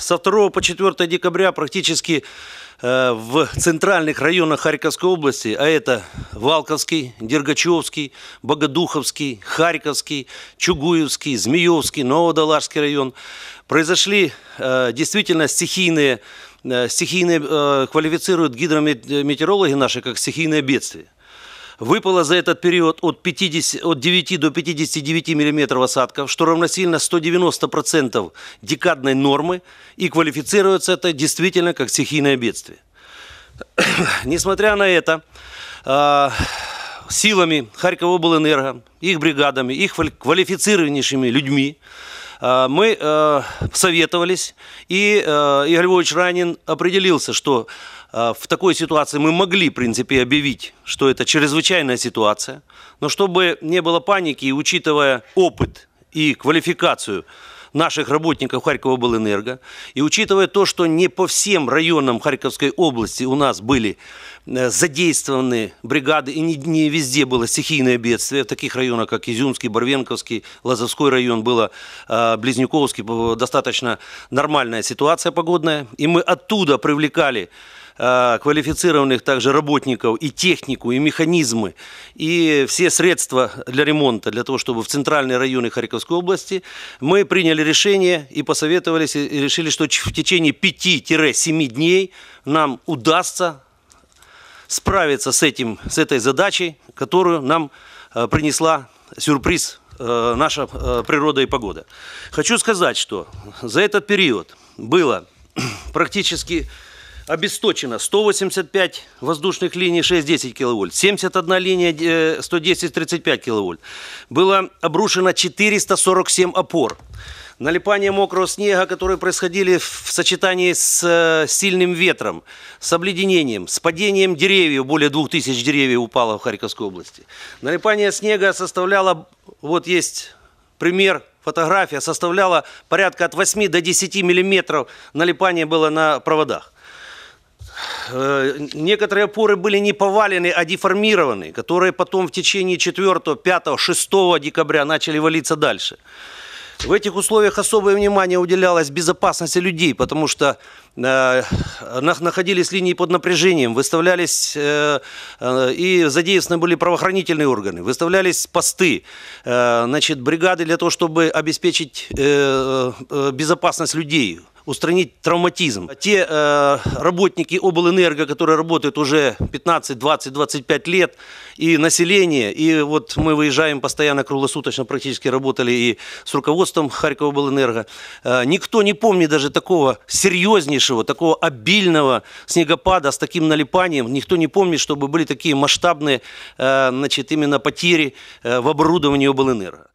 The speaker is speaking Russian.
со 2 по 4 декабря практически э, в центральных районах Харьковской области, а это Валковский, Дергачевский, Богодуховский, Харьковский, Чугуевский, Змеевский, Новодолажский район, произошли э, действительно стихийные, э, стихийные квалифицируют гидрометеорологи наши как стихийное бедствие – Выпало за этот период от, 50, от 9 до 59 миллиметров осадков, что равносильно 190% декадной нормы, и квалифицируется это действительно как стихийное бедствие. Несмотря на это, а, силами Харькова Облэнерго, их бригадами, их квалифицированнейшими людьми, а, мы а, советовались, и Игорь Львович Ранин определился, что Э, в такой ситуации мы могли, в принципе, объявить, что это чрезвычайная ситуация, но чтобы не было паники, и учитывая опыт и квалификацию наших работников Харькова был энерго. И учитывая то, что не по всем районам Харьковской области у нас были э, задействованы бригады, и не, не везде было стихийное бедствие, в таких районах, как Изюмский, Барвенковский, Лазовской район, было э, Близнюковский, э, достаточно нормальная ситуация погодная, и мы оттуда привлекали Э, квалифицированных также работников и технику, и механизмы, и все средства для ремонта, для того, чтобы в центральные районы Харьковской области, мы приняли решение и посоветовались, и решили, что в течение 5-7 дней нам удастся справиться с, этим, с этой задачей, которую нам э, принесла сюрприз э, наша природа и погода. Хочу сказать, что за этот период было практически обесточено 185 воздушных линий 6-10 киловольт, 71 линия 110-35 э, киловольт. Было обрушено 447 опор. Налипание мокрого снега, которые происходили в сочетании с э, сильным ветром, с обледенением, с падением деревьев, более 2000 деревьев упало в Харьковской области. Налипание снега составляло, вот есть пример, фотография, составляла порядка от 8 до 10 миллиметров налипания было на проводах. Э, некоторые опоры были не повалены, а деформированы, которые потом в течение 4, 5, 6 декабря начали валиться дальше. В этих условиях особое внимание уделялось безопасности людей, потому что э, находились линии под напряжением, выставлялись э, э, и задействованы были правоохранительные органы, выставлялись посты, э, значит, бригады для того, чтобы обеспечить э, э, безопасность людей – устранить травматизм. Те э, работники облэнерго, которые работают уже 15, 20, 25 лет, и население, и вот мы выезжаем постоянно круглосуточно, практически работали и с руководством Харькова облэнерго. Э, никто не помнит даже такого серьезнейшего, такого обильного снегопада с таким налипанием. Никто не помнит, чтобы были такие масштабные э, значит, именно потери э, в оборудовании облэнерго.